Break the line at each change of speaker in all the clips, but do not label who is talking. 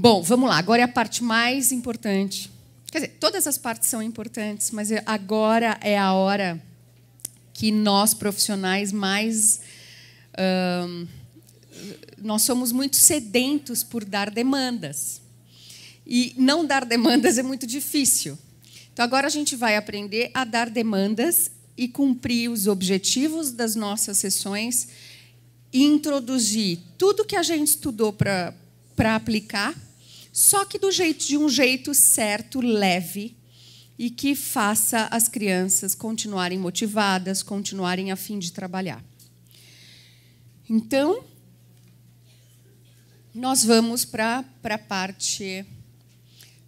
Bom, vamos lá. Agora é a parte mais importante. Quer dizer, todas as partes são importantes, mas agora é a hora que nós profissionais mais hum, nós somos muito sedentos por dar demandas. E não dar demandas é muito difícil. Então agora a gente vai aprender a dar demandas e cumprir os objetivos das nossas sessões, introduzir tudo que a gente estudou para para aplicar, só que do jeito de um jeito certo, leve e que faça as crianças continuarem motivadas, continuarem a fim de trabalhar. Então, nós vamos para a parte.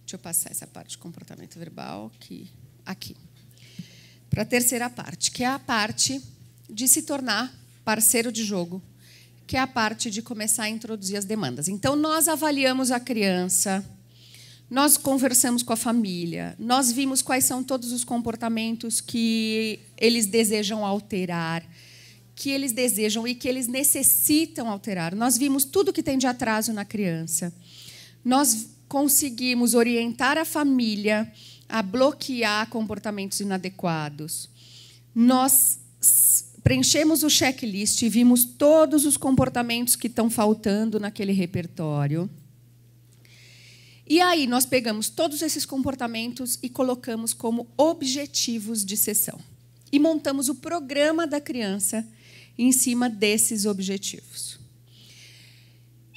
Deixa eu passar essa parte de comportamento verbal aqui. aqui. Para a terceira parte, que é a parte de se tornar parceiro de jogo que é a parte de começar a introduzir as demandas. Então, nós avaliamos a criança, nós conversamos com a família, nós vimos quais são todos os comportamentos que eles desejam alterar, que eles desejam e que eles necessitam alterar. Nós vimos tudo que tem de atraso na criança. Nós conseguimos orientar a família a bloquear comportamentos inadequados. Nós preenchemos o checklist e vimos todos os comportamentos que estão faltando naquele repertório. E aí nós pegamos todos esses comportamentos e colocamos como objetivos de sessão. E montamos o programa da criança em cima desses objetivos.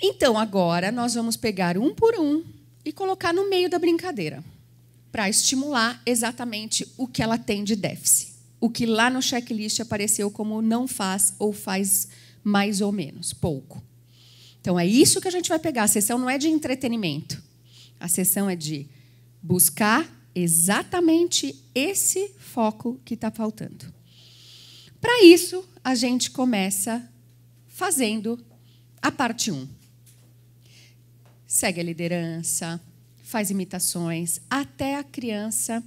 Então, agora nós vamos pegar um por um e colocar no meio da brincadeira, para estimular exatamente o que ela tem de déficit o que lá no checklist apareceu como não faz ou faz mais ou menos, pouco. Então é isso que a gente vai pegar. A sessão não é de entretenimento. A sessão é de buscar exatamente esse foco que está faltando. Para isso, a gente começa fazendo a parte 1. Segue a liderança, faz imitações, até a criança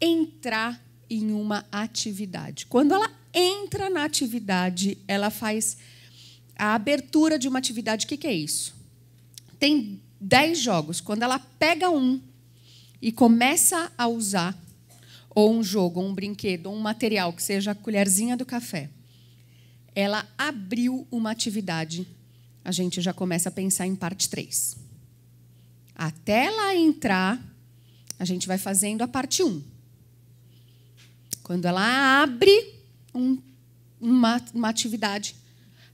entrar em uma atividade. Quando ela entra na atividade, ela faz a abertura de uma atividade. O que, é isso? Tem 10 jogos. Quando ela pega um e começa a usar, ou um jogo, ou um brinquedo, ou um material, que seja a colherzinha do café, ela abriu uma atividade. A gente já começa a pensar em parte 3. Até ela entrar, a gente vai fazendo a parte 1. Quando ela abre um, uma, uma atividade,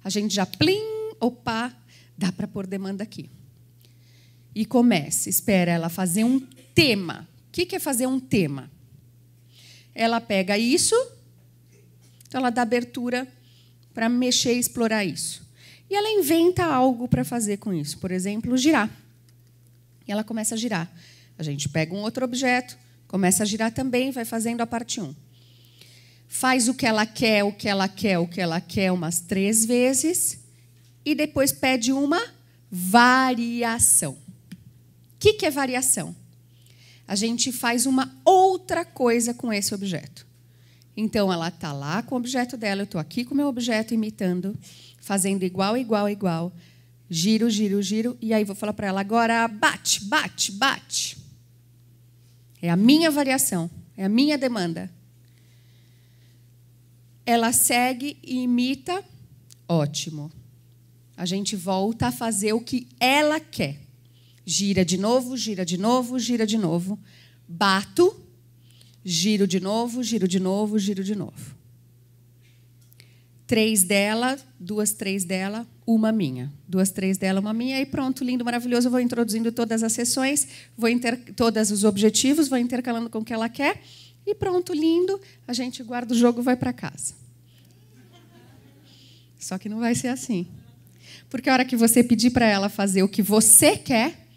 a gente já plim, opa, dá para pôr demanda aqui. E começa, espera ela fazer um tema. O que é fazer um tema? Ela pega isso, então ela dá abertura para mexer e explorar isso. E ela inventa algo para fazer com isso, por exemplo, girar. E ela começa a girar. A gente pega um outro objeto, começa a girar também, vai fazendo a parte 1 faz o que ela quer, o que ela quer, o que ela quer umas três vezes e depois pede uma variação. O que, que é variação? A gente faz uma outra coisa com esse objeto. Então, ela está lá com o objeto dela, eu estou aqui com o meu objeto imitando, fazendo igual, igual, igual. Giro, giro, giro. E aí vou falar para ela agora: bate, bate, bate. É a minha variação, é a minha demanda ela segue e imita, ótimo. A gente volta a fazer o que ela quer. Gira de novo, gira de novo, gira de novo. Bato, giro de novo, giro de novo, giro de novo. Três dela, duas, três dela, uma minha. Duas, três dela, uma minha. E pronto, lindo, maravilhoso. Eu vou introduzindo todas as sessões, vou inter... todos os objetivos, vou intercalando com o que ela quer. E pronto, lindo, a gente guarda o jogo e vai para casa. Só que não vai ser assim. Porque a hora que você pedir para ela fazer o que você quer,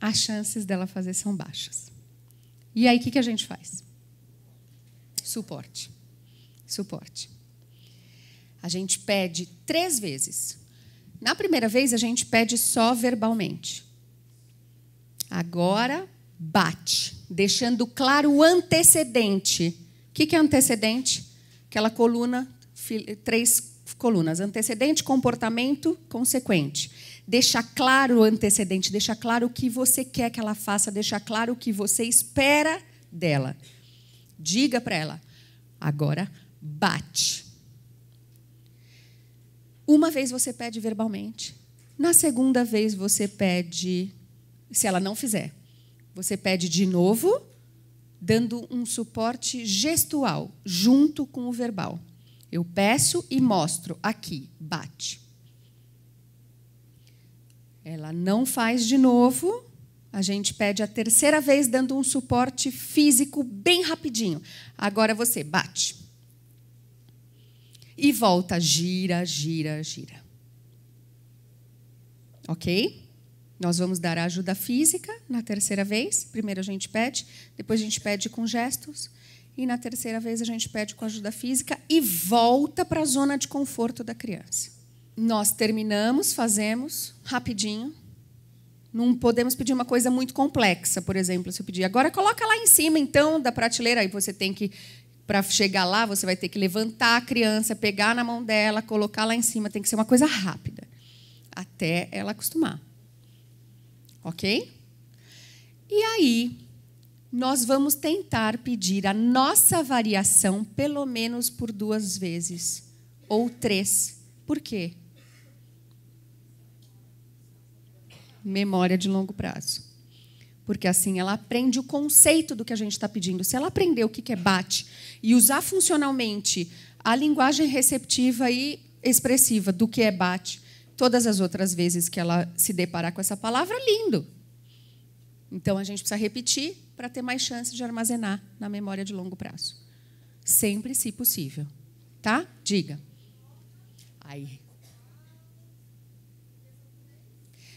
as chances dela fazer são baixas. E aí o que, que a gente faz? Suporte. Suporte. A gente pede três vezes. Na primeira vez, a gente pede só verbalmente. Agora, bate deixando claro o antecedente. O que é antecedente? Aquela coluna, três colunas: antecedente, comportamento, consequente. Deixa claro o antecedente, deixa claro o que você quer que ela faça, deixa claro o que você espera dela. Diga para ela: agora bate. Uma vez você pede verbalmente, na segunda vez você pede se ela não fizer. Você pede de novo, dando um suporte gestual junto com o verbal. Eu peço e mostro aqui, bate. Ela não faz de novo. A gente pede a terceira vez, dando um suporte físico bem rapidinho. Agora você bate. E volta, gira, gira, gira. Ok? Nós vamos dar ajuda física na terceira vez. Primeiro a gente pede, depois a gente pede com gestos. E na terceira vez a gente pede com ajuda física e volta para a zona de conforto da criança. Nós terminamos, fazemos rapidinho. Não podemos pedir uma coisa muito complexa, por exemplo, se eu pedir agora coloca lá em cima então da prateleira e você tem que para chegar lá, você vai ter que levantar a criança, pegar na mão dela, colocar lá em cima, tem que ser uma coisa rápida, até ela acostumar. Ok? E aí, nós vamos tentar pedir a nossa variação pelo menos por duas vezes ou três. Por quê? Memória de longo prazo. Porque assim ela aprende o conceito do que a gente está pedindo. Se ela aprender o que é bate e usar funcionalmente a linguagem receptiva e expressiva do que é bate, Todas as outras vezes que ela se deparar com essa palavra, lindo. Então a gente precisa repetir para ter mais chance de armazenar na memória de longo prazo. Sempre, se possível. Tá? Diga. Aí.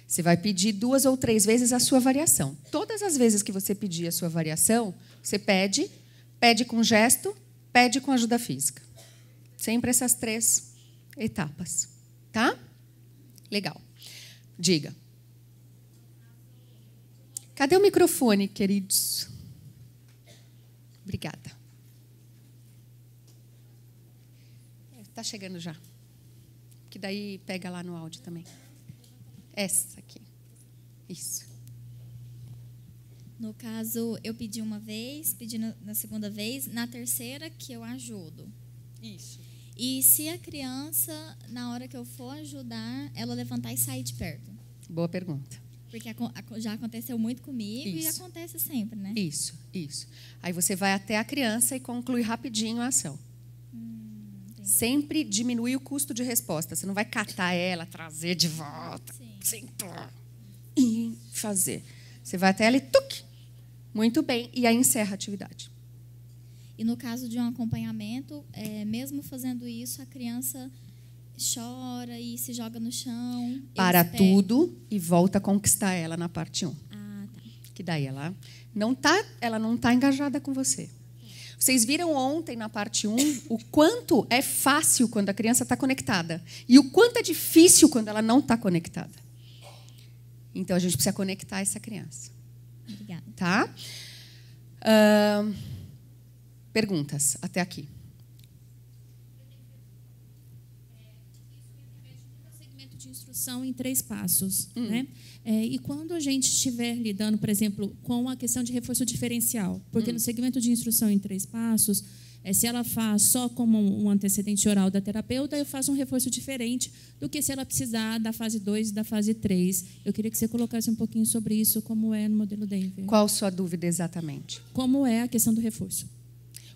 Você vai pedir duas ou três vezes a sua variação. Todas as vezes que você pedir a sua variação, você pede, pede com gesto, pede com ajuda física. Sempre essas três etapas, tá? Legal. Diga. Cadê o microfone, queridos? Obrigada. Está é, chegando já. Que daí pega lá no áudio também. Essa aqui. Isso. No caso, eu pedi uma vez, pedi na segunda vez, na terceira que eu ajudo. Isso. E se a criança, na hora que eu for ajudar, ela levantar e sair de perto? Boa pergunta. Porque já aconteceu muito comigo isso. e acontece sempre, né? Isso, isso. Aí você vai até a criança e conclui rapidinho a ação. Hum, sempre diminui o custo de resposta. Você não vai catar ela, trazer de volta, Sim. sentar e fazer. Você vai até ela e tuque. Muito bem. E aí encerra a atividade. E no caso de um acompanhamento, é, mesmo fazendo isso, a criança chora e se joga no chão. Para tudo e volta a conquistar ela na parte 1. Ah, tá. Que daí ela não tá, ela não tá engajada com você. Vocês viram ontem na parte 1 o quanto é fácil quando a criança está conectada e o quanto é difícil quando ela não está conectada. Então a gente precisa conectar essa criança. Obrigada. Tá? Uh... Perguntas até aqui. instrução em três passos. Hum. Né? É, e quando a gente estiver lidando, por exemplo, com a questão de reforço diferencial, porque hum. no segmento de instrução em três passos, é, se ela faz só como um antecedente oral da terapeuta, eu faço um reforço diferente do que se ela precisar da fase 2 e da fase 3. Eu queria que você colocasse um pouquinho sobre isso, como é no modelo Denver. Qual sua dúvida exatamente? Como é a questão do reforço?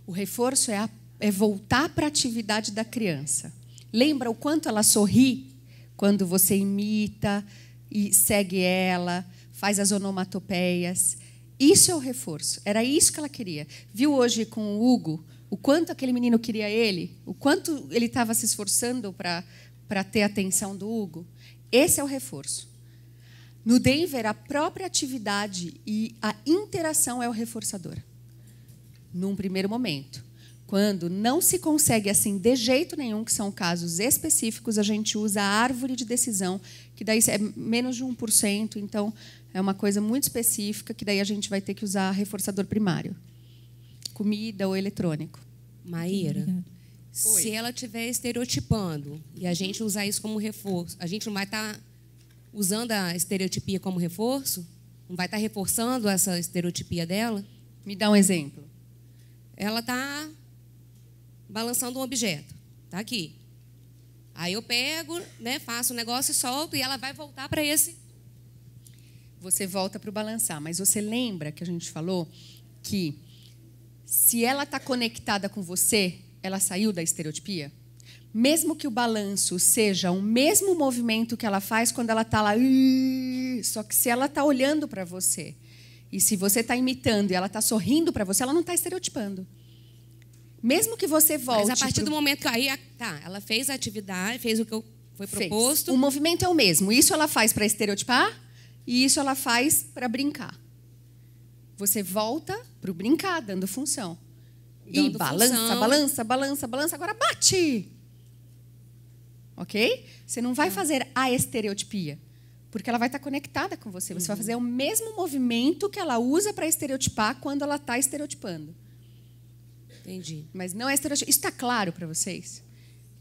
O reforço é, a, é voltar para a atividade da criança. Lembra o quanto ela sorri quando você imita e segue ela, faz as onomatopeias. Isso é o reforço. Era isso que ela queria. Viu hoje com o Hugo o quanto aquele menino queria ele, o quanto ele estava se esforçando para ter a atenção do Hugo? Esse é o reforço. No Denver, a própria atividade e a interação é o reforçador num primeiro momento. Quando não se consegue assim de jeito nenhum, que são casos específicos, a gente usa a árvore de decisão, que daí é menos de 1%, então é uma coisa muito específica, que daí a gente vai ter que usar reforçador primário, comida ou eletrônico. Maíra, se ela estiver estereotipando e a gente usar isso como reforço, a gente não vai estar tá usando a estereotipia como reforço? Não vai estar tá reforçando essa estereotipia dela? Me dá um exemplo ela está balançando um objeto, está aqui. Aí eu pego, né, faço o um negócio e solto e ela vai voltar para esse. Você volta para o balançar, mas você lembra que a gente falou que se ela está conectada com você, ela saiu da estereotipia? Mesmo que o balanço seja o mesmo movimento que ela faz quando ela está lá, só que se ela está olhando para você, e se você está imitando e ela está sorrindo para você, ela não está estereotipando. Mesmo que você volte. Mas a partir pro... do momento que aí. Tá, ela fez a atividade, fez o que foi proposto. Fez. O movimento é o mesmo. Isso ela faz para estereotipar e isso ela faz para brincar. Você volta para o brincar, dando função. Dando e balança, função. balança, balança, balança. Agora bate! Ok? Você não vai tá. fazer a estereotipia. Porque ela vai estar conectada com você. Você uhum. vai fazer o mesmo movimento que ela usa para estereotipar quando ela está estereotipando. Entendi. Mas não é estereotipia. Isso está claro para vocês?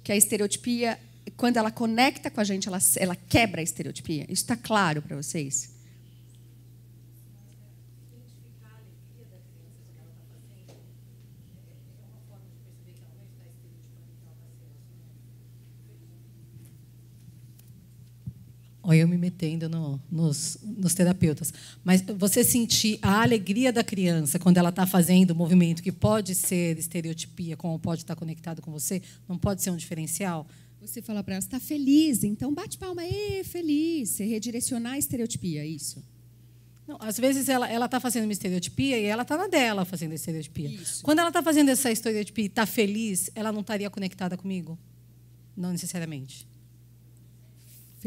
Que a estereotipia, quando ela conecta com a gente, ela, ela quebra a estereotipia? Isso está claro para vocês? Olha eu me metendo no, nos, nos terapeutas. Mas você sentir a alegria da criança quando ela está fazendo o um movimento que pode ser estereotipia, como pode estar tá conectado com você, não pode ser um diferencial? Você fala para ela, está feliz, então bate palma, é feliz. Você redirecionar a estereotipia, é isso. Não, às vezes ela ela está fazendo uma estereotipia e ela está na dela fazendo a estereotipia. Isso. Quando ela está fazendo essa estereotipia e está feliz, ela não estaria conectada comigo? Não necessariamente.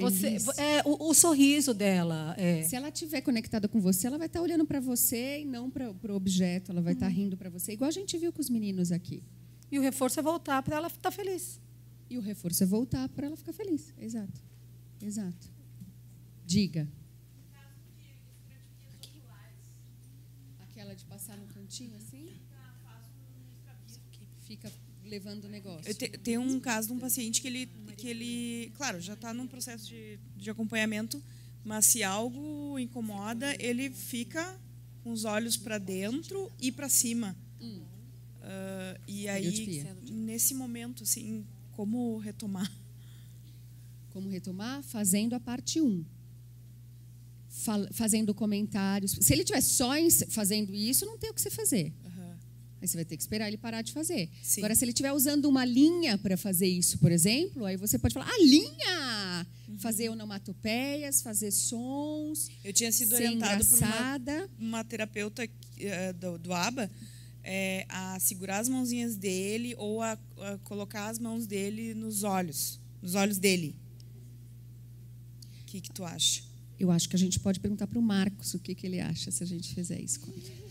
Você, é, o, o, sorriso dela. É. Se ela estiver conectada com você, ela vai estar tá olhando para você e não para o objeto. Ela vai estar tá uhum. rindo para você, igual a gente viu com os meninos aqui. E o reforço é voltar para ela estar tá feliz. E o reforço é voltar para ela ficar feliz. Exato. Exato. Diga. Aquela de passar no cantinho assim? Fica levando o negócio. tem um caso de um paciente que ele, que ele claro, já está num processo de, de acompanhamento, mas se algo incomoda, ele fica com os olhos para dentro e para cima. Uh, e aí, nesse momento, assim, como retomar? Como retomar? Fazendo a parte 1. Um. fazendo comentários. Se ele estiver só fazendo isso, não tem o que você fazer. Aí você vai ter que esperar ele parar de fazer. Sim. Agora, se ele estiver usando uma linha para fazer isso, por exemplo, aí você pode falar, a ah, linha! Uhum. Fazer onomatopeias, fazer sons. Eu tinha sido orientado por uma, uma terapeuta uh, do, do ABA é, a segurar as mãozinhas dele ou a, a colocar as mãos dele nos olhos, nos olhos dele. O que, que tu acha? Eu acho que a gente pode perguntar para o Marcos o que, que ele acha se a gente fizer isso.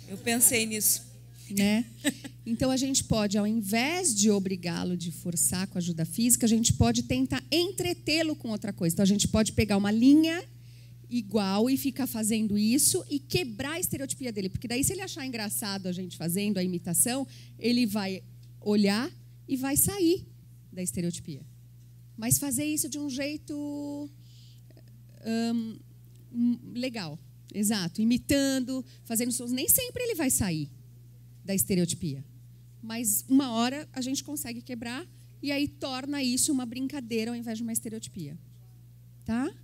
Eu pensei nisso né? Então a gente pode, ao invés de obrigá-lo de forçar com ajuda física, a gente pode tentar entretê-lo com outra coisa. Então a gente pode pegar uma linha igual e ficar fazendo isso e quebrar a estereotipia dele, porque daí se ele achar engraçado a gente fazendo a imitação, ele vai olhar e vai sair da estereotipia. Mas fazer isso de um jeito hum, legal, exato, imitando, fazendo sons, nem sempre ele vai sair da estereotipia. Mas uma hora a gente consegue quebrar e aí torna isso uma brincadeira ao invés de uma estereotipia. Tá?